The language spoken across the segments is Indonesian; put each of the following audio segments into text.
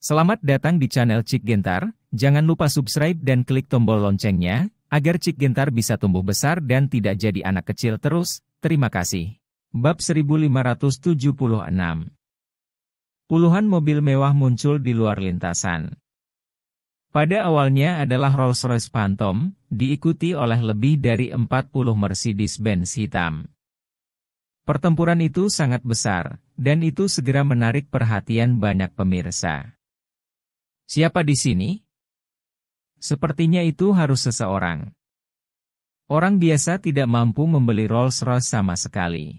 Selamat datang di channel Cik Gentar, jangan lupa subscribe dan klik tombol loncengnya, agar Cik Gentar bisa tumbuh besar dan tidak jadi anak kecil terus, terima kasih. Bab 1576 Puluhan mobil mewah muncul di luar lintasan. Pada awalnya adalah Rolls-Royce Phantom, diikuti oleh lebih dari 40 Mercedes-Benz hitam. Pertempuran itu sangat besar, dan itu segera menarik perhatian banyak pemirsa. Siapa di sini? Sepertinya itu harus seseorang. Orang biasa tidak mampu membeli Rolls-Royce sama sekali.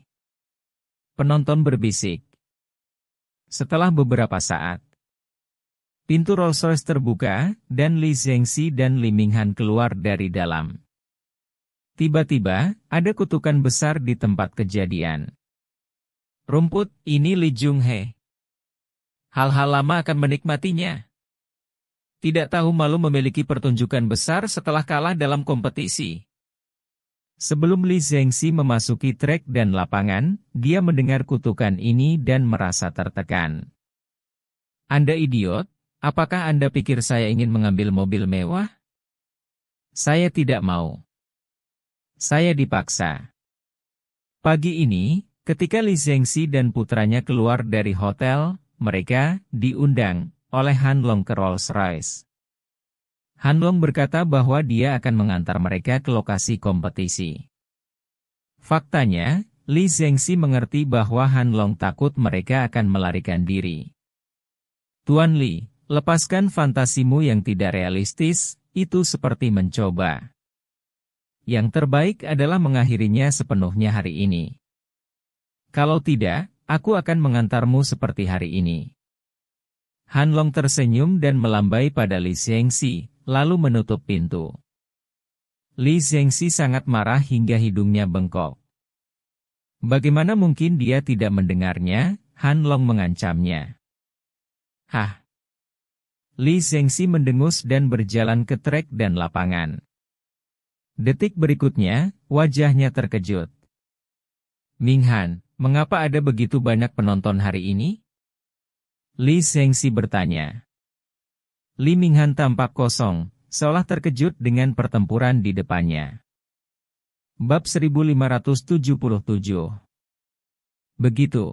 Penonton berbisik. Setelah beberapa saat, pintu Rolls-Royce terbuka dan Li Zhengxi dan Li Minghan keluar dari dalam. Tiba-tiba, ada kutukan besar di tempat kejadian. Rumput, ini Li Junghe. Hal-hal lama akan menikmatinya tidak tahu malu memiliki pertunjukan besar setelah kalah dalam kompetisi. Sebelum Li Zhengxi memasuki trek dan lapangan, dia mendengar kutukan ini dan merasa tertekan. Anda idiot, apakah Anda pikir saya ingin mengambil mobil mewah? Saya tidak mau. Saya dipaksa. Pagi ini, ketika Li Zhengxi dan putranya keluar dari hotel, mereka diundang oleh Han Long ke Rolls-Royce. Han Long berkata bahwa dia akan mengantar mereka ke lokasi kompetisi. Faktanya, Li Zhengxi mengerti bahwa Han Long takut mereka akan melarikan diri. Tuan Li, lepaskan fantasimu yang tidak realistis, itu seperti mencoba. Yang terbaik adalah mengakhirinya sepenuhnya hari ini. Kalau tidak, aku akan mengantarmu seperti hari ini. Han Long tersenyum dan melambai pada Li Zhengxi, lalu menutup pintu. Li Zhengxi sangat marah hingga hidungnya bengkok. Bagaimana mungkin dia tidak mendengarnya, Han Long mengancamnya. Hah! Li Zhengxi mendengus dan berjalan ke trek dan lapangan. Detik berikutnya, wajahnya terkejut. Ming Han, mengapa ada begitu banyak penonton hari ini? Li Zhengxi bertanya. Li Minghan tampak kosong, seolah terkejut dengan pertempuran di depannya. Bab 1577 Begitu.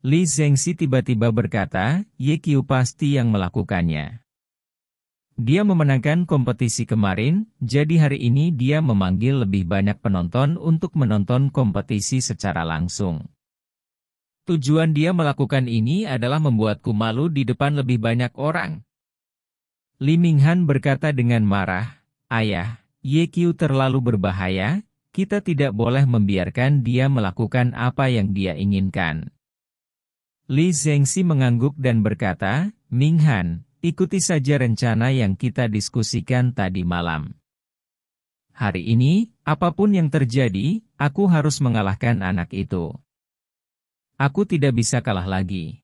Li Zhengxi tiba-tiba berkata, Ye Qiu pasti yang melakukannya. Dia memenangkan kompetisi kemarin, jadi hari ini dia memanggil lebih banyak penonton untuk menonton kompetisi secara langsung. Tujuan dia melakukan ini adalah membuatku malu di depan lebih banyak orang. Minghan berkata dengan marah, Ayah, Ye Qiu terlalu berbahaya, kita tidak boleh membiarkan dia melakukan apa yang dia inginkan. Li Zhengxi mengangguk dan berkata, Minghan, ikuti saja rencana yang kita diskusikan tadi malam. Hari ini, apapun yang terjadi, aku harus mengalahkan anak itu. Aku tidak bisa kalah lagi.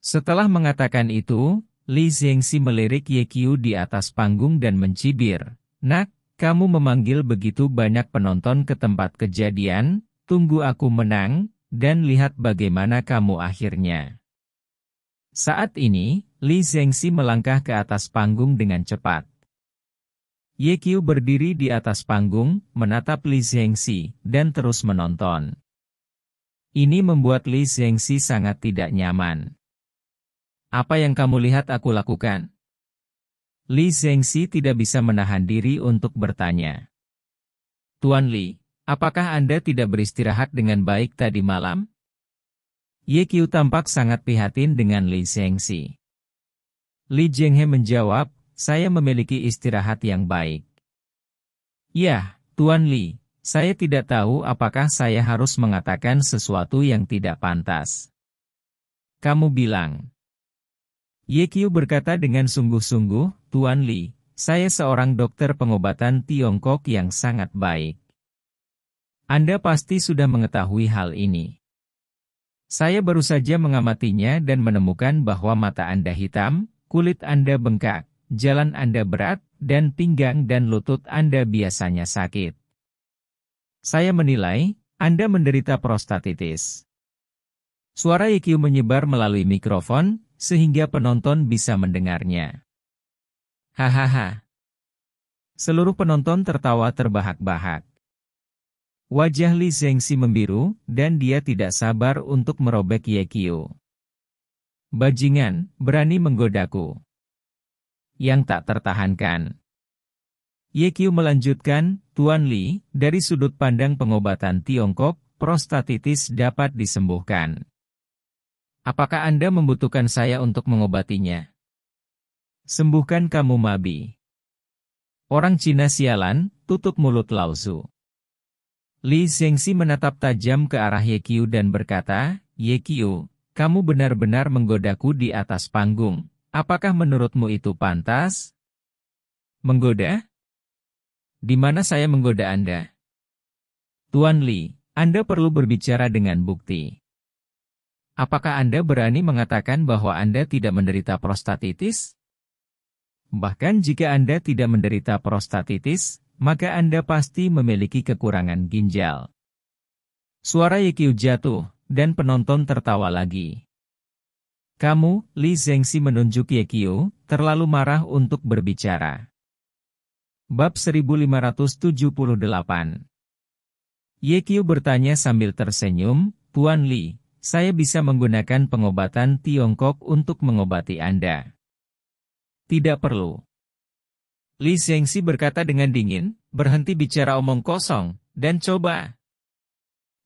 Setelah mengatakan itu, Li Zhengxi melirik Ye Qiu di atas panggung dan mencibir. Nak, kamu memanggil begitu banyak penonton ke tempat kejadian, tunggu aku menang, dan lihat bagaimana kamu akhirnya. Saat ini, Li Zhengxi melangkah ke atas panggung dengan cepat. Ye Qiu berdiri di atas panggung, menatap Li Zhengxi, dan terus menonton. Ini membuat Li Zhengxi sangat tidak nyaman. Apa yang kamu lihat aku lakukan? Li Zhengxi tidak bisa menahan diri untuk bertanya. Tuan Li, apakah Anda tidak beristirahat dengan baik tadi malam? Ye Qiu tampak sangat prihatin dengan Li Zhengxi. Li Zhenghe menjawab, saya memiliki istirahat yang baik. Ya, Tuan Li, saya tidak tahu apakah saya harus mengatakan sesuatu yang tidak pantas. Kamu bilang. Kiu berkata dengan sungguh-sungguh, Tuan Li, saya seorang dokter pengobatan Tiongkok yang sangat baik. Anda pasti sudah mengetahui hal ini. Saya baru saja mengamatinya dan menemukan bahwa mata Anda hitam, kulit Anda bengkak, jalan Anda berat, dan pinggang dan lutut Anda biasanya sakit. Saya menilai, Anda menderita prostatitis. Suara IQ menyebar melalui mikrofon, sehingga penonton bisa mendengarnya. Hahaha. Seluruh penonton tertawa terbahak-bahak. Wajah Li Zhengxi membiru, dan dia tidak sabar untuk merobek Ye Qiu. Bajingan, berani menggodaku. Yang tak tertahankan. Ye Qiu melanjutkan, Tuan Li, dari sudut pandang pengobatan Tiongkok, prostatitis dapat disembuhkan. Apakah Anda membutuhkan saya untuk mengobatinya? Sembuhkan kamu Mabi. Orang Cina sialan, tutup mulut Lausu. Li Zhengxi menatap tajam ke arah Ye Qiu dan berkata, Ye Qiu, kamu benar-benar menggodaku di atas panggung. Apakah menurutmu itu pantas? Menggoda? Di mana saya menggoda Anda? Tuan Li, Anda perlu berbicara dengan bukti. Apakah Anda berani mengatakan bahwa Anda tidak menderita prostatitis? Bahkan jika Anda tidak menderita prostatitis, maka Anda pasti memiliki kekurangan ginjal. Suara Yikyu jatuh, dan penonton tertawa lagi. Kamu, Li Zhengxi menunjuk Yekio, terlalu marah untuk berbicara. Bab 1578 Yekyu bertanya sambil tersenyum, Puan Li, saya bisa menggunakan pengobatan Tiongkok untuk mengobati Anda. Tidak perlu. Li Zhengxi berkata dengan dingin, berhenti bicara omong kosong, dan coba.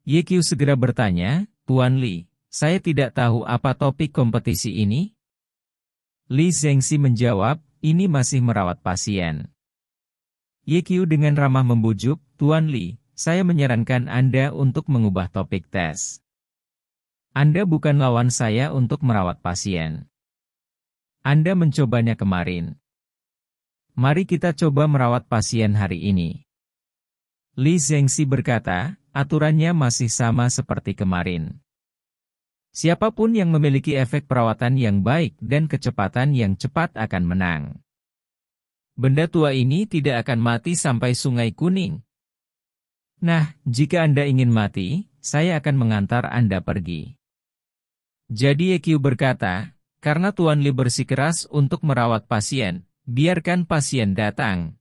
Yekyu segera bertanya, Puan Li, saya tidak tahu apa topik kompetisi ini? Li Zhengxi menjawab, ini masih merawat pasien. Qiu dengan ramah membujuk, Tuan Li, saya menyarankan Anda untuk mengubah topik tes. Anda bukan lawan saya untuk merawat pasien. Anda mencobanya kemarin. Mari kita coba merawat pasien hari ini. Li Zhengxi berkata, aturannya masih sama seperti kemarin. Siapapun yang memiliki efek perawatan yang baik dan kecepatan yang cepat akan menang benda tua ini tidak akan mati sampai sungai kuning. Nah, jika Anda ingin mati, saya akan mengantar Anda pergi. Jadi EQ berkata, karena Tuan Li bersikeras untuk merawat pasien, biarkan pasien datang.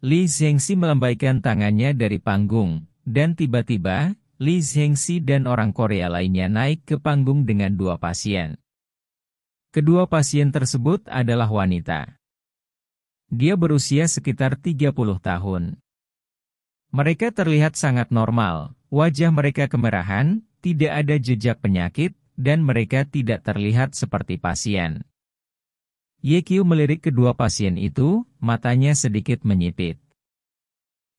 Li Zhengxi melambaikan tangannya dari panggung, dan tiba-tiba, Li Zhengxi dan orang Korea lainnya naik ke panggung dengan dua pasien. Kedua pasien tersebut adalah wanita. Dia berusia sekitar 30 tahun. Mereka terlihat sangat normal, wajah mereka kemerahan, tidak ada jejak penyakit, dan mereka tidak terlihat seperti pasien. Yekyu melirik kedua pasien itu, matanya sedikit menyipit.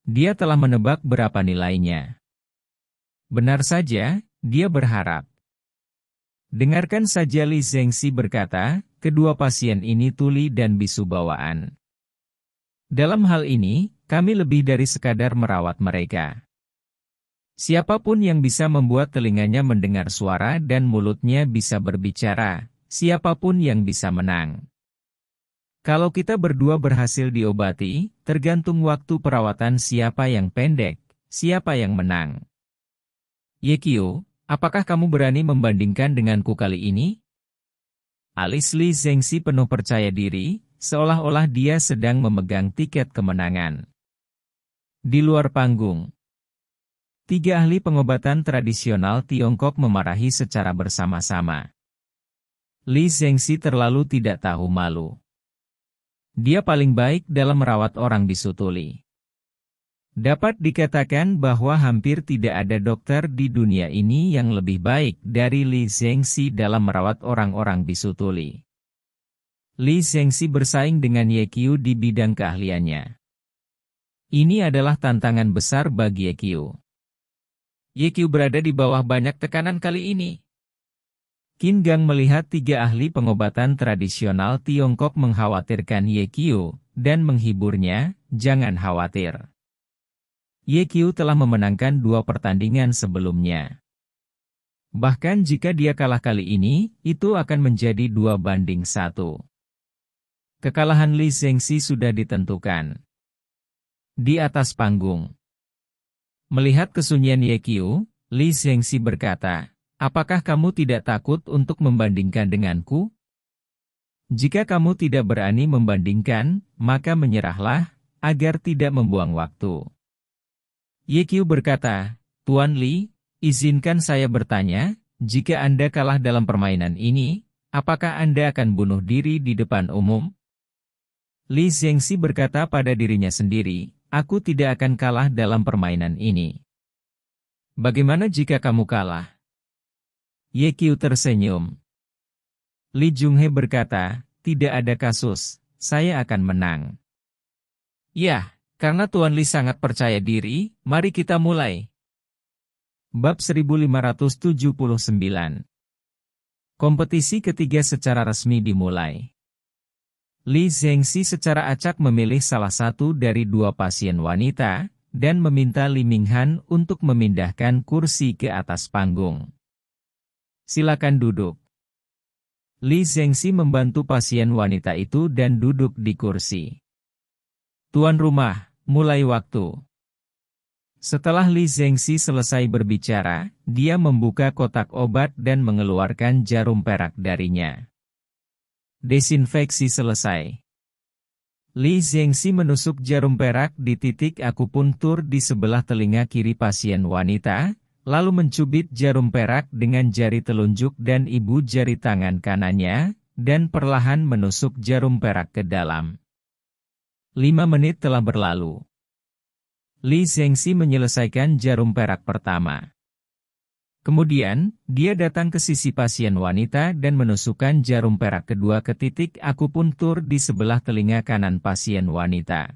Dia telah menebak berapa nilainya. Benar saja, dia berharap. Dengarkan saja Li Zhengxi berkata, kedua pasien ini tuli dan bisu bawaan. Dalam hal ini, kami lebih dari sekadar merawat mereka. Siapapun yang bisa membuat telinganya mendengar suara dan mulutnya bisa berbicara, siapapun yang bisa menang. Kalau kita berdua berhasil diobati, tergantung waktu perawatan siapa yang pendek, siapa yang menang. Yekio, apakah kamu berani membandingkan denganku kali ini? Alis Li Zengxi penuh percaya diri, seolah-olah dia sedang memegang tiket kemenangan. Di luar panggung, tiga ahli pengobatan tradisional Tiongkok memarahi secara bersama-sama. Li Zhengxi terlalu tidak tahu malu. Dia paling baik dalam merawat orang bisu tuli. Dapat dikatakan bahwa hampir tidak ada dokter di dunia ini yang lebih baik dari Li Zhengxi dalam merawat orang-orang bisu tuli. Li Zhengxi bersaing dengan Ye Qiu di bidang keahliannya. Ini adalah tantangan besar bagi Ye Qiu. Ye Qiu berada di bawah banyak tekanan kali ini. Qin Gang melihat tiga ahli pengobatan tradisional Tiongkok mengkhawatirkan Ye Qiu, dan menghiburnya, jangan khawatir. Ye Qiu telah memenangkan dua pertandingan sebelumnya. Bahkan jika dia kalah kali ini, itu akan menjadi dua banding satu. Kekalahan Li Zhengxi sudah ditentukan. Di atas panggung. Melihat kesunyian Ye Qiu, Li Zhengxi berkata, Apakah kamu tidak takut untuk membandingkan denganku? Jika kamu tidak berani membandingkan, maka menyerahlah, agar tidak membuang waktu. Ye Qiu berkata, Tuan Li, izinkan saya bertanya, jika Anda kalah dalam permainan ini, apakah Anda akan bunuh diri di depan umum? Li Zhengxi berkata pada dirinya sendiri, aku tidak akan kalah dalam permainan ini. Bagaimana jika kamu kalah? Ye Qiu tersenyum. Li Junghe berkata, tidak ada kasus, saya akan menang. Yah, karena Tuan Li sangat percaya diri, mari kita mulai. Bab 1579 Kompetisi ketiga secara resmi dimulai. Li Zhengxi secara acak memilih salah satu dari dua pasien wanita, dan meminta Li Minghan untuk memindahkan kursi ke atas panggung. Silakan duduk. Li Zhengxi membantu pasien wanita itu dan duduk di kursi. Tuan rumah, mulai waktu. Setelah Li Zhengxi selesai berbicara, dia membuka kotak obat dan mengeluarkan jarum perak darinya. Desinfeksi selesai. Li Zhengxi menusuk jarum perak di titik akupuntur di sebelah telinga kiri pasien wanita, lalu mencubit jarum perak dengan jari telunjuk dan ibu jari tangan kanannya, dan perlahan menusuk jarum perak ke dalam. Lima menit telah berlalu. Li Zhengxi menyelesaikan jarum perak pertama. Kemudian, dia datang ke sisi pasien wanita dan menusukkan jarum perak kedua ke titik akupuntur di sebelah telinga kanan pasien wanita.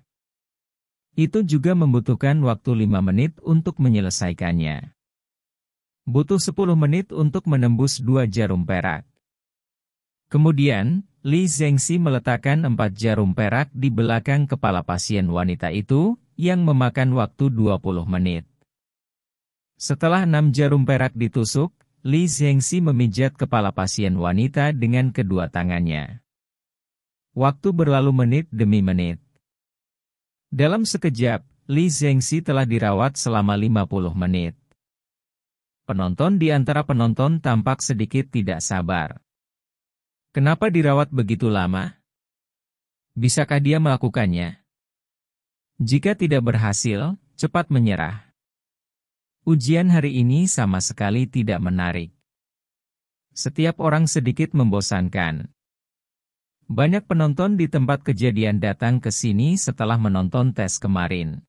Itu juga membutuhkan waktu 5 menit untuk menyelesaikannya. Butuh 10 menit untuk menembus dua jarum perak. Kemudian, Li Zhengxi meletakkan empat jarum perak di belakang kepala pasien wanita itu, yang memakan waktu 20 menit. Setelah enam jarum perak ditusuk, Li Zhengxi memijat kepala pasien wanita dengan kedua tangannya. Waktu berlalu menit demi menit. Dalam sekejap, Li Zhengxi telah dirawat selama 50 menit. Penonton di antara penonton tampak sedikit tidak sabar. Kenapa dirawat begitu lama? Bisakah dia melakukannya? Jika tidak berhasil, cepat menyerah. Ujian hari ini sama sekali tidak menarik. Setiap orang sedikit membosankan. Banyak penonton di tempat kejadian datang ke sini setelah menonton tes kemarin.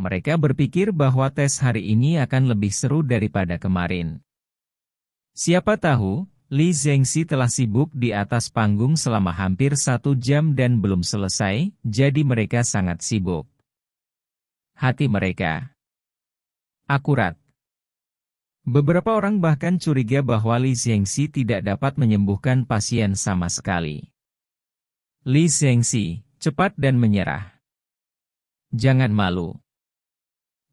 Mereka berpikir bahwa tes hari ini akan lebih seru daripada kemarin. Siapa tahu, Li Zhengxi telah sibuk di atas panggung selama hampir satu jam dan belum selesai, jadi mereka sangat sibuk. Hati mereka akurat. Beberapa orang bahkan curiga bahwa Li Zhengxi tidak dapat menyembuhkan pasien sama sekali. Li Zhengxi, cepat dan menyerah. Jangan malu.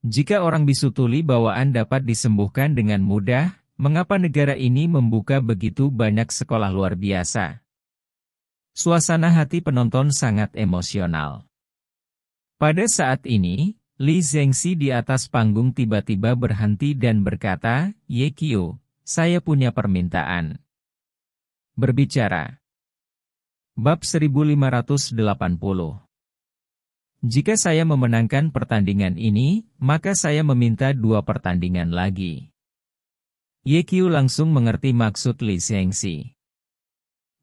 Jika orang bisu tuli bawaan dapat disembuhkan dengan mudah, mengapa negara ini membuka begitu banyak sekolah luar biasa? Suasana hati penonton sangat emosional. Pada saat ini, Li Zhengxi di atas panggung tiba-tiba berhenti dan berkata, Ye Qiu, saya punya permintaan. Berbicara. Bab 1580 Jika saya memenangkan pertandingan ini, maka saya meminta dua pertandingan lagi. Ye Qiu langsung mengerti maksud Li Zhengxi.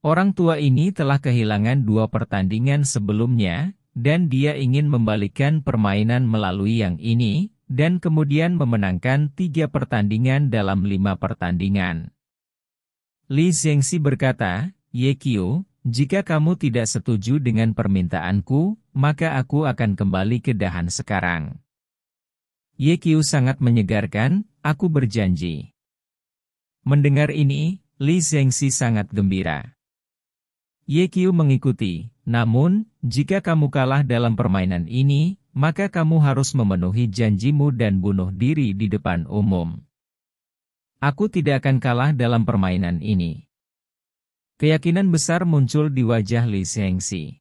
Orang tua ini telah kehilangan dua pertandingan sebelumnya, dan dia ingin membalikkan permainan melalui yang ini, dan kemudian memenangkan tiga pertandingan dalam lima pertandingan. Li Zhengxi berkata, Ye Qiu, jika kamu tidak setuju dengan permintaanku, maka aku akan kembali ke dahan sekarang. Ye Qiu sangat menyegarkan, aku berjanji. Mendengar ini, Li Zhengxi sangat gembira. Ye Qiu mengikuti, namun, jika kamu kalah dalam permainan ini, maka kamu harus memenuhi janjimu dan bunuh diri di depan umum. Aku tidak akan kalah dalam permainan ini. Keyakinan besar muncul di wajah Li Shengxi.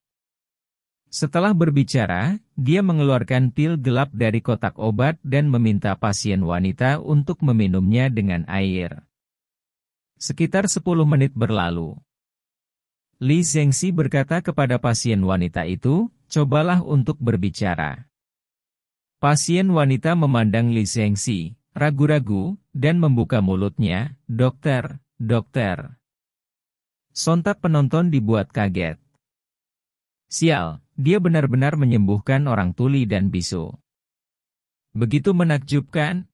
Setelah berbicara, dia mengeluarkan pil gelap dari kotak obat dan meminta pasien wanita untuk meminumnya dengan air. Sekitar 10 menit berlalu. Li Zhengxi berkata kepada pasien wanita itu, cobalah untuk berbicara. Pasien wanita memandang Li Zhengxi, ragu-ragu, dan membuka mulutnya, dokter, dokter. Sontak penonton dibuat kaget. Sial, dia benar-benar menyembuhkan orang tuli dan bisu. Begitu menakjubkan.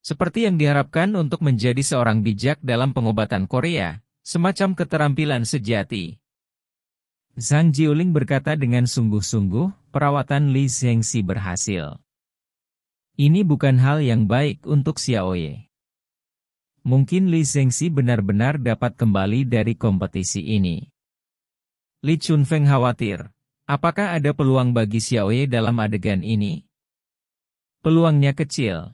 Seperti yang diharapkan untuk menjadi seorang bijak dalam pengobatan Korea, Semacam keterampilan sejati. Zhang Jiuling berkata dengan sungguh-sungguh, perawatan Li Zhengxi berhasil. Ini bukan hal yang baik untuk Xiao Xiaoye. Mungkin Li Zhengxi benar-benar dapat kembali dari kompetisi ini. Li Chunfeng khawatir, apakah ada peluang bagi Xiao Xiaoye dalam adegan ini? Peluangnya kecil.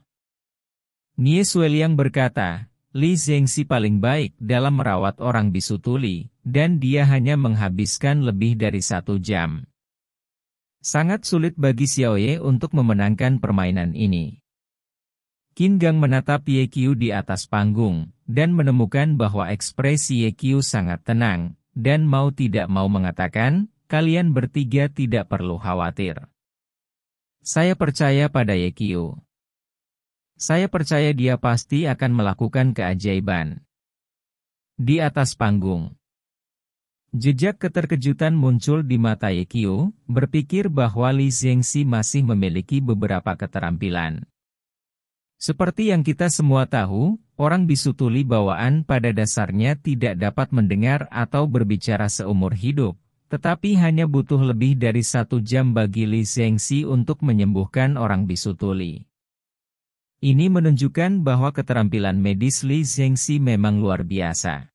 Nie Sueliang berkata, Li Zhengxi paling baik dalam merawat orang bisu tuli, dan dia hanya menghabiskan lebih dari satu jam. Sangat sulit bagi Xiao Ye untuk memenangkan permainan ini. Qin Gang menatap Ye Qiu di atas panggung, dan menemukan bahwa ekspresi Ye Qiu sangat tenang, dan mau tidak mau mengatakan, kalian bertiga tidak perlu khawatir. Saya percaya pada Ye Qiu. Saya percaya dia pasti akan melakukan keajaiban. Di atas panggung. Jejak keterkejutan muncul di mata Yekio, berpikir bahwa Li Zhengxi masih memiliki beberapa keterampilan. Seperti yang kita semua tahu, orang bisutuli bawaan pada dasarnya tidak dapat mendengar atau berbicara seumur hidup, tetapi hanya butuh lebih dari satu jam bagi Li Zhengxi untuk menyembuhkan orang bisutuli. Ini menunjukkan bahwa keterampilan medis Li Zhengxi memang luar biasa.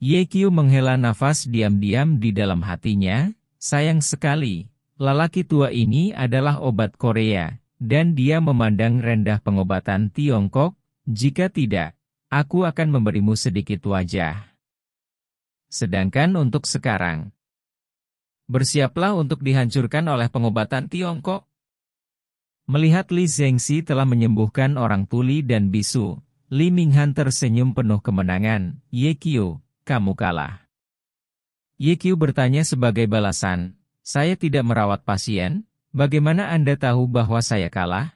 Ye Qiu menghela nafas diam-diam di dalam hatinya, sayang sekali, lelaki tua ini adalah obat Korea, dan dia memandang rendah pengobatan Tiongkok, jika tidak, aku akan memberimu sedikit wajah. Sedangkan untuk sekarang, bersiaplah untuk dihancurkan oleh pengobatan Tiongkok. Melihat Li Zhengxi telah menyembuhkan orang tuli dan bisu, Li Minghan tersenyum penuh kemenangan, Ye Qiu, kamu kalah. Ye Qiu bertanya sebagai balasan, saya tidak merawat pasien, bagaimana Anda tahu bahwa saya kalah?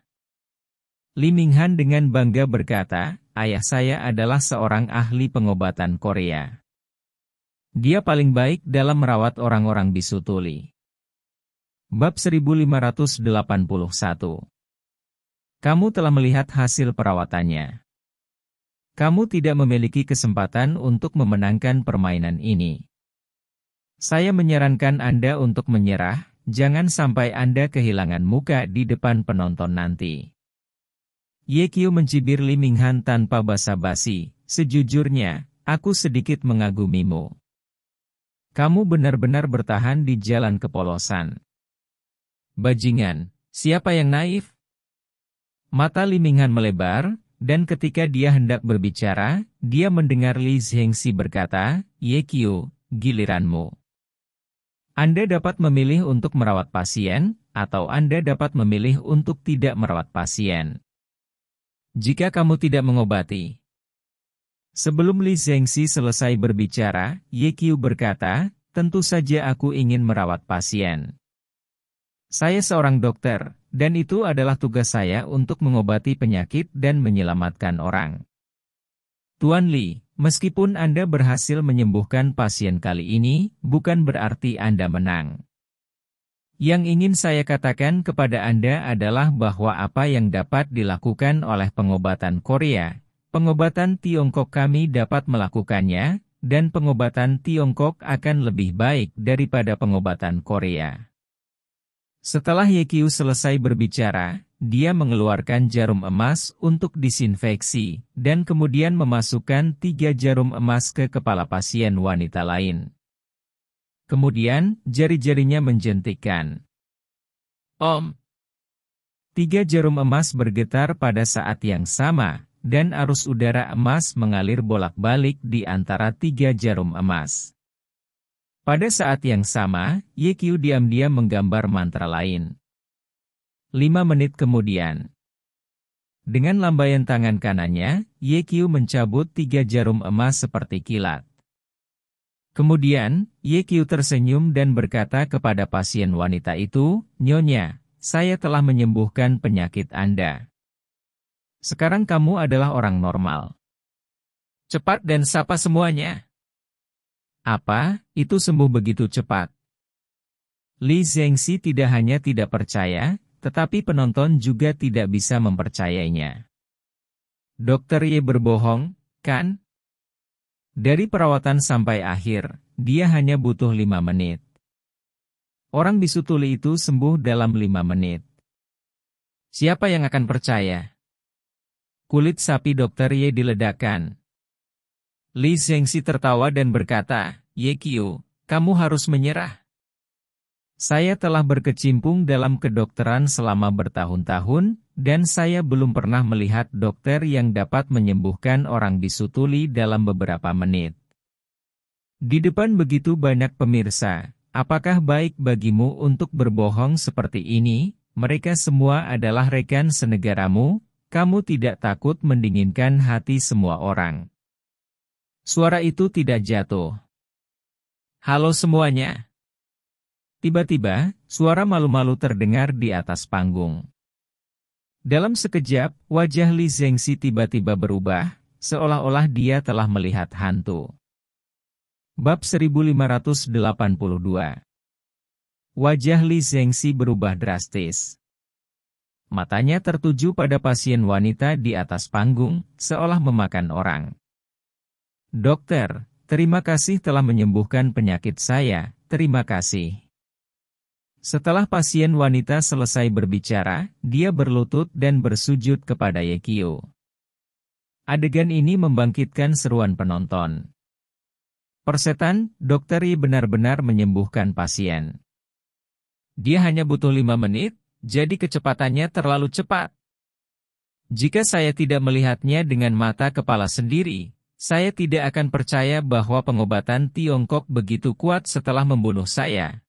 Li Minghan dengan bangga berkata, ayah saya adalah seorang ahli pengobatan Korea. Dia paling baik dalam merawat orang-orang bisu tuli. Bab 1581 Kamu telah melihat hasil perawatannya. Kamu tidak memiliki kesempatan untuk memenangkan permainan ini. Saya menyarankan Anda untuk menyerah, jangan sampai Anda kehilangan muka di depan penonton nanti. Yekyu mencibir Li Minghan tanpa basa-basi, sejujurnya, aku sedikit mengagumimu. Kamu benar-benar bertahan di jalan kepolosan. Bajingan, siapa yang naif? Mata Limingan melebar, dan ketika dia hendak berbicara, dia mendengar Li Zhengxi berkata, Ye Qiu, giliranmu. Anda dapat memilih untuk merawat pasien, atau Anda dapat memilih untuk tidak merawat pasien. Jika kamu tidak mengobati. Sebelum Li Zhengxi selesai berbicara, Ye Qiu berkata, tentu saja aku ingin merawat pasien. Saya seorang dokter, dan itu adalah tugas saya untuk mengobati penyakit dan menyelamatkan orang. Tuan Li, meskipun Anda berhasil menyembuhkan pasien kali ini, bukan berarti Anda menang. Yang ingin saya katakan kepada Anda adalah bahwa apa yang dapat dilakukan oleh pengobatan Korea, pengobatan Tiongkok kami dapat melakukannya, dan pengobatan Tiongkok akan lebih baik daripada pengobatan Korea. Setelah Yekiu selesai berbicara, dia mengeluarkan jarum emas untuk disinfeksi, dan kemudian memasukkan tiga jarum emas ke kepala pasien wanita lain. Kemudian, jari-jarinya menjentikan. Om! Tiga jarum emas bergetar pada saat yang sama, dan arus udara emas mengalir bolak-balik di antara tiga jarum emas. Pada saat yang sama, Ye YQ diam-diam menggambar mantra lain. Lima menit kemudian, dengan lambaian tangan kanannya, Ye YQ mencabut tiga jarum emas seperti kilat. Kemudian, Ye YQ tersenyum dan berkata kepada pasien wanita itu, Nyonya, saya telah menyembuhkan penyakit Anda. Sekarang kamu adalah orang normal. Cepat dan sapa semuanya. Apa, itu sembuh begitu cepat? Li Zhengxi tidak hanya tidak percaya, tetapi penonton juga tidak bisa mempercayainya. Dokter Ye berbohong, kan? Dari perawatan sampai akhir, dia hanya butuh lima menit. Orang bisu tuli itu sembuh dalam lima menit. Siapa yang akan percaya? Kulit sapi dokter Ye diledakkan. Li Zhengxi tertawa dan berkata, Ye Qiu, kamu harus menyerah. Saya telah berkecimpung dalam kedokteran selama bertahun-tahun, dan saya belum pernah melihat dokter yang dapat menyembuhkan orang bisu tuli dalam beberapa menit. Di depan begitu banyak pemirsa, apakah baik bagimu untuk berbohong seperti ini? Mereka semua adalah rekan senegaramu, kamu tidak takut mendinginkan hati semua orang. Suara itu tidak jatuh. Halo semuanya. Tiba-tiba, suara malu-malu terdengar di atas panggung. Dalam sekejap, wajah Li Zhengxi tiba-tiba berubah, seolah-olah dia telah melihat hantu. Bab 1582 Wajah Li Zhengxi berubah drastis. Matanya tertuju pada pasien wanita di atas panggung, seolah memakan orang. Dokter, terima kasih telah menyembuhkan penyakit saya, terima kasih. Setelah pasien wanita selesai berbicara, dia berlutut dan bersujud kepada Yekio. Adegan ini membangkitkan seruan penonton. Persetan, dokteri benar-benar menyembuhkan pasien. Dia hanya butuh lima menit, jadi kecepatannya terlalu cepat. Jika saya tidak melihatnya dengan mata kepala sendiri, saya tidak akan percaya bahwa pengobatan Tiongkok begitu kuat setelah membunuh saya.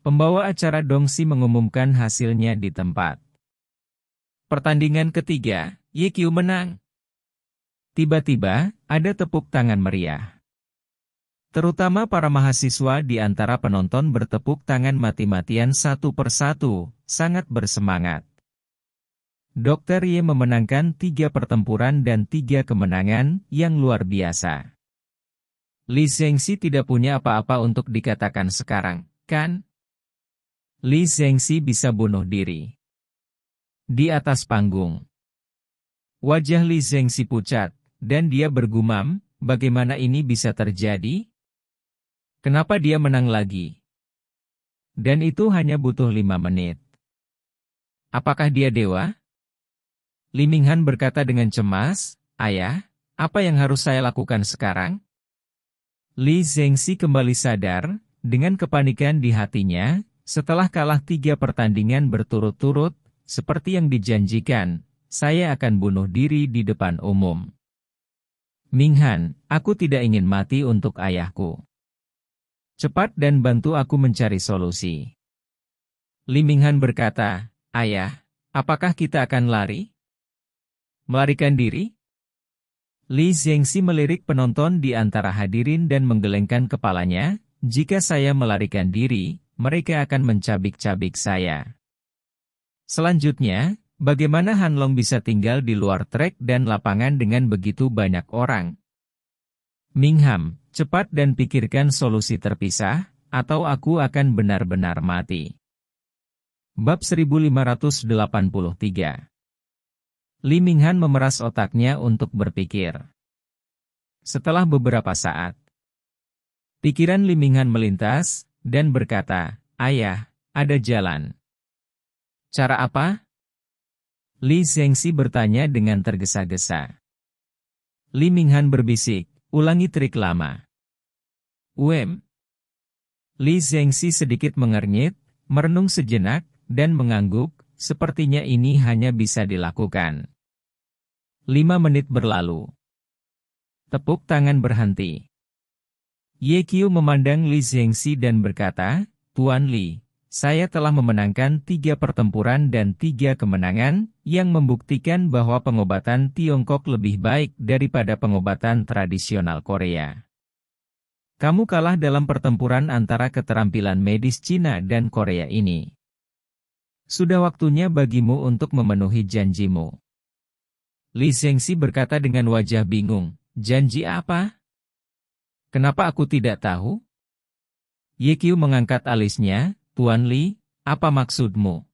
Pembawa acara Dongsi mengumumkan hasilnya di tempat. Pertandingan ketiga, YQ menang. Tiba-tiba, ada tepuk tangan meriah. Terutama para mahasiswa di antara penonton bertepuk tangan mati-matian satu persatu, sangat bersemangat. Dr. Ye memenangkan tiga pertempuran dan tiga kemenangan yang luar biasa. Li Zhengxi tidak punya apa-apa untuk dikatakan sekarang, kan? Li Zhengxi bisa bunuh diri. Di atas panggung. Wajah Li Zhengxi pucat, dan dia bergumam, bagaimana ini bisa terjadi? Kenapa dia menang lagi? Dan itu hanya butuh lima menit. Apakah dia dewa? Liminghan berkata dengan cemas, Ayah, apa yang harus saya lakukan sekarang? Li Zhengxi kembali sadar, dengan kepanikan di hatinya, setelah kalah tiga pertandingan berturut-turut, seperti yang dijanjikan, saya akan bunuh diri di depan umum. Minghan, aku tidak ingin mati untuk ayahku. Cepat dan bantu aku mencari solusi. Liminghan berkata, Ayah, apakah kita akan lari? Melarikan diri? Li Zhengxi melirik penonton di antara hadirin dan menggelengkan kepalanya, jika saya melarikan diri, mereka akan mencabik-cabik saya. Selanjutnya, bagaimana Hanlong bisa tinggal di luar trek dan lapangan dengan begitu banyak orang? Mingham, cepat dan pikirkan solusi terpisah, atau aku akan benar-benar mati. Bab 1583 Liminghan memeras otaknya untuk berpikir. Setelah beberapa saat, pikiran Liminghan melintas dan berkata, Ayah, ada jalan. Cara apa? Li Zhengxi bertanya dengan tergesa-gesa. Li Minghan berbisik, ulangi trik lama. Wem. Li Zhengxi sedikit mengernyit, merenung sejenak, dan mengangguk, Sepertinya ini hanya bisa dilakukan. Lima menit berlalu. Tepuk tangan berhenti. Ye Qiu memandang Li Zhengxi dan berkata, Tuan Li, saya telah memenangkan tiga pertempuran dan tiga kemenangan, yang membuktikan bahwa pengobatan Tiongkok lebih baik daripada pengobatan tradisional Korea. Kamu kalah dalam pertempuran antara keterampilan medis Cina dan Korea ini. Sudah waktunya bagimu untuk memenuhi janjimu. Li Zhengxi berkata dengan wajah bingung, janji apa? Kenapa aku tidak tahu? Ye Qiu mengangkat alisnya, Tuan Li, apa maksudmu?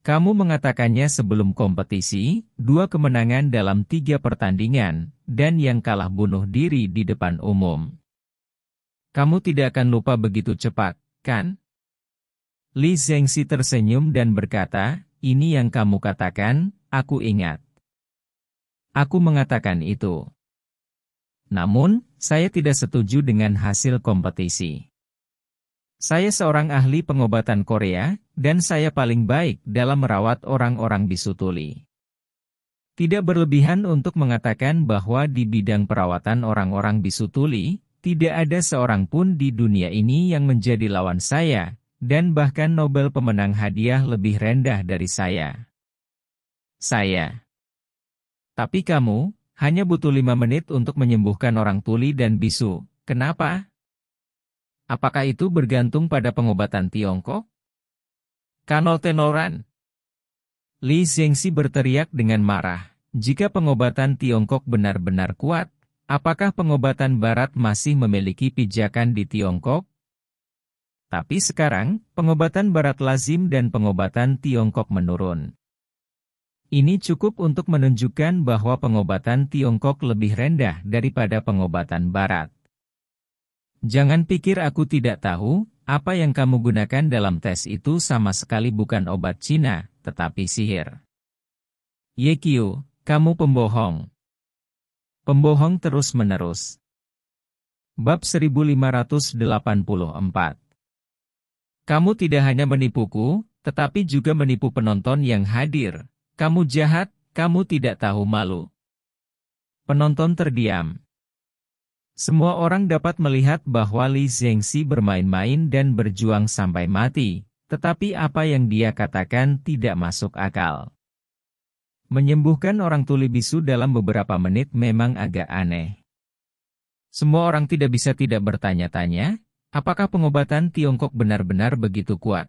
Kamu mengatakannya sebelum kompetisi, dua kemenangan dalam tiga pertandingan, dan yang kalah bunuh diri di depan umum. Kamu tidak akan lupa begitu cepat, kan? Li Zhengxi tersenyum dan berkata, ini yang kamu katakan, aku ingat. Aku mengatakan itu. Namun, saya tidak setuju dengan hasil kompetisi. Saya seorang ahli pengobatan Korea, dan saya paling baik dalam merawat orang-orang bisutuli. Tidak berlebihan untuk mengatakan bahwa di bidang perawatan orang-orang bisutuli, tidak ada seorang pun di dunia ini yang menjadi lawan saya, dan bahkan Nobel pemenang hadiah lebih rendah dari saya. Saya. Tapi kamu, hanya butuh lima menit untuk menyembuhkan orang tuli dan bisu. Kenapa? Apakah itu bergantung pada pengobatan Tiongkok? Kanol Tenoran. Li Zhengxi berteriak dengan marah. Jika pengobatan Tiongkok benar-benar kuat, apakah pengobatan Barat masih memiliki pijakan di Tiongkok? Tapi sekarang, pengobatan barat lazim dan pengobatan Tiongkok menurun. Ini cukup untuk menunjukkan bahwa pengobatan Tiongkok lebih rendah daripada pengobatan barat. Jangan pikir aku tidak tahu, apa yang kamu gunakan dalam tes itu sama sekali bukan obat Cina, tetapi sihir. Yekyu, kamu pembohong. Pembohong terus-menerus. Bab 1584 kamu tidak hanya menipuku, tetapi juga menipu penonton yang hadir. Kamu jahat, kamu tidak tahu malu. Penonton terdiam. Semua orang dapat melihat bahwa Li Zhengxi bermain-main dan berjuang sampai mati, tetapi apa yang dia katakan tidak masuk akal. Menyembuhkan orang tuli bisu dalam beberapa menit memang agak aneh. Semua orang tidak bisa tidak bertanya-tanya, Apakah pengobatan Tiongkok benar-benar begitu kuat?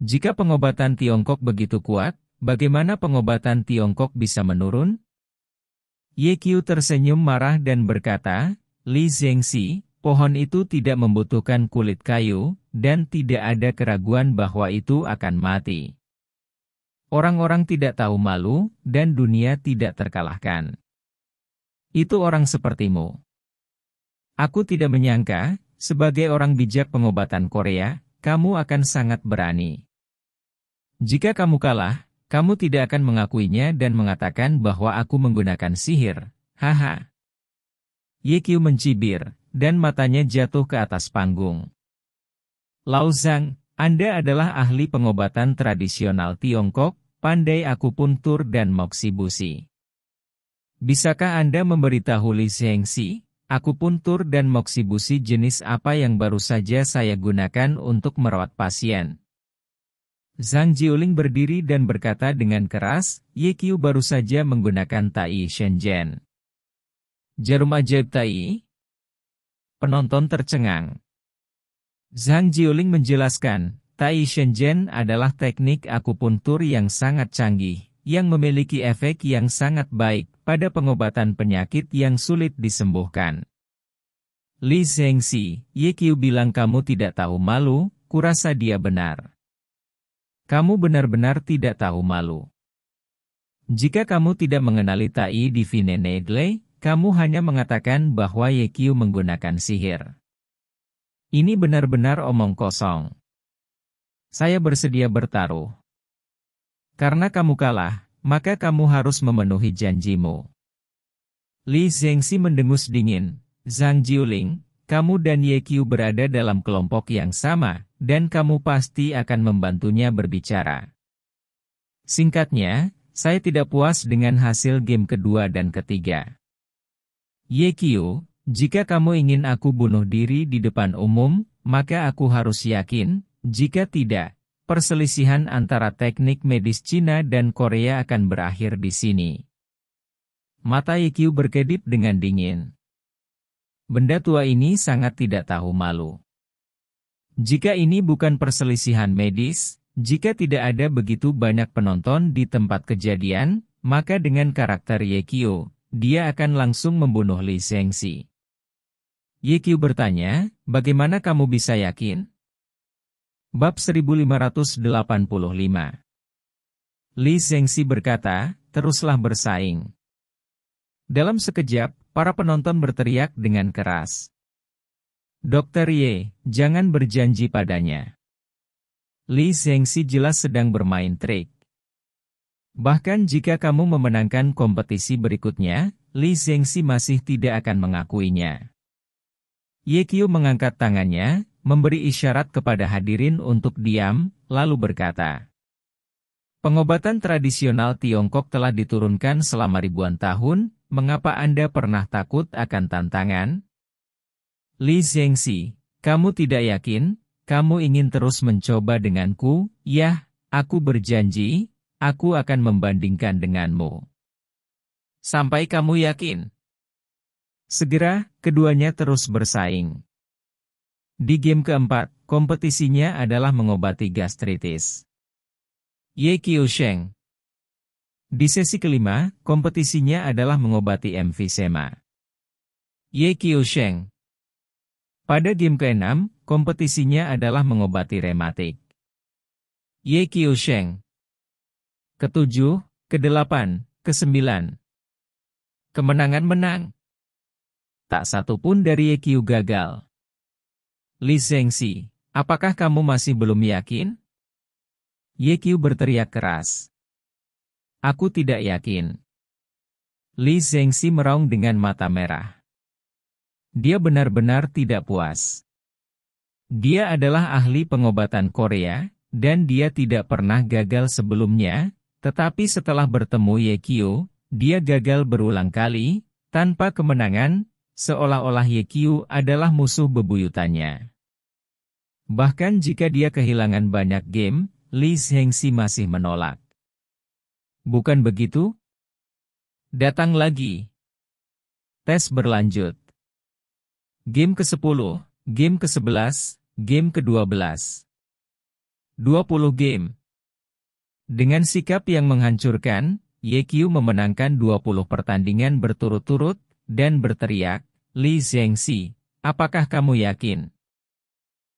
Jika pengobatan Tiongkok begitu kuat, bagaimana pengobatan Tiongkok bisa menurun? Ye Qiu tersenyum marah dan berkata, Li Zhengxi, pohon itu tidak membutuhkan kulit kayu, dan tidak ada keraguan bahwa itu akan mati. Orang-orang tidak tahu malu, dan dunia tidak terkalahkan. Itu orang sepertimu. Aku tidak menyangka, sebagai orang bijak pengobatan Korea, kamu akan sangat berani. Jika kamu kalah, kamu tidak akan mengakuinya dan mengatakan bahwa aku menggunakan sihir. Haha. Yekyu mencibir, dan matanya jatuh ke atas panggung. Zhang, Anda adalah ahli pengobatan tradisional Tiongkok, pandai aku akupuntur dan moksibusi. Bisakah Anda memberitahu Li Zhengxi, Aku Akupuntur dan moksibusi jenis apa yang baru saja saya gunakan untuk merawat pasien. Zhang Jiuling berdiri dan berkata dengan keras, Ye Qiu baru saja menggunakan Tai Shenzhen. Jarum ajaib Tai? Penonton tercengang. Zhang Jiuling menjelaskan, Tai Shenzhen adalah teknik akupuntur yang sangat canggih yang memiliki efek yang sangat baik pada pengobatan penyakit yang sulit disembuhkan. Li Zhengxi, YQ bilang kamu tidak tahu malu, kurasa dia benar. Kamu benar-benar tidak tahu malu. Jika kamu tidak mengenali Tai di Divine Negle, kamu hanya mengatakan bahwa YQ menggunakan sihir. Ini benar-benar omong kosong. Saya bersedia bertaruh, karena kamu kalah, maka kamu harus memenuhi janjimu. Li Zhengxi mendengus dingin. Zhang Jiuling, kamu dan Ye Qiu berada dalam kelompok yang sama, dan kamu pasti akan membantunya berbicara. Singkatnya, saya tidak puas dengan hasil game kedua dan ketiga. Ye Qiu, jika kamu ingin aku bunuh diri di depan umum, maka aku harus yakin, jika tidak, perselisihan antara teknik medis Cina dan Korea akan berakhir di sini. Mata Yikyu berkedip dengan dingin. Benda tua ini sangat tidak tahu malu. Jika ini bukan perselisihan medis, jika tidak ada begitu banyak penonton di tempat kejadian, maka dengan karakter Yekio, dia akan langsung membunuh Li Sengsi. Yekio bertanya, bagaimana kamu bisa yakin? Bab 1585 Li Zhengxi berkata, teruslah bersaing. Dalam sekejap, para penonton berteriak dengan keras. Dokter Ye, jangan berjanji padanya. Li Zhengxi jelas sedang bermain trik. Bahkan jika kamu memenangkan kompetisi berikutnya, Li Zhengxi masih tidak akan mengakuinya. Ye Qiu mengangkat tangannya, memberi isyarat kepada hadirin untuk diam, lalu berkata, Pengobatan tradisional Tiongkok telah diturunkan selama ribuan tahun, mengapa Anda pernah takut akan tantangan? Li Zhengxi, kamu tidak yakin, kamu ingin terus mencoba denganku, yah, aku berjanji, aku akan membandingkan denganmu. Sampai kamu yakin. Segera, keduanya terus bersaing. Di game keempat, kompetisinya adalah mengobati gastritis. Ye Sheng. Di sesi kelima, kompetisinya adalah mengobati emfisema. Ye Sheng. Pada game keenam, kompetisinya adalah mengobati rematik. Ye Sheng. Ketujuh, kedelapan, kesembilan. Kemenangan menang. Tak satu pun dari Ye gagal. Li Zhengxi, apakah kamu masih belum yakin? Ye Qiu berteriak keras. Aku tidak yakin. Li Zhengxi meraung dengan mata merah. Dia benar-benar tidak puas. Dia adalah ahli pengobatan Korea, dan dia tidak pernah gagal sebelumnya, tetapi setelah bertemu Ye Qiu, dia gagal berulang kali, tanpa kemenangan, seolah-olah Ye Qiu adalah musuh bebuyutannya. Bahkan jika dia kehilangan banyak game, Li Zhengxi masih menolak. Bukan begitu? Datang lagi. Tes berlanjut. Game ke-10, game ke-11, game ke-12. 20 game. Dengan sikap yang menghancurkan, Ye YQ memenangkan 20 pertandingan berturut-turut, dan berteriak, Li Zhengxi, apakah kamu yakin?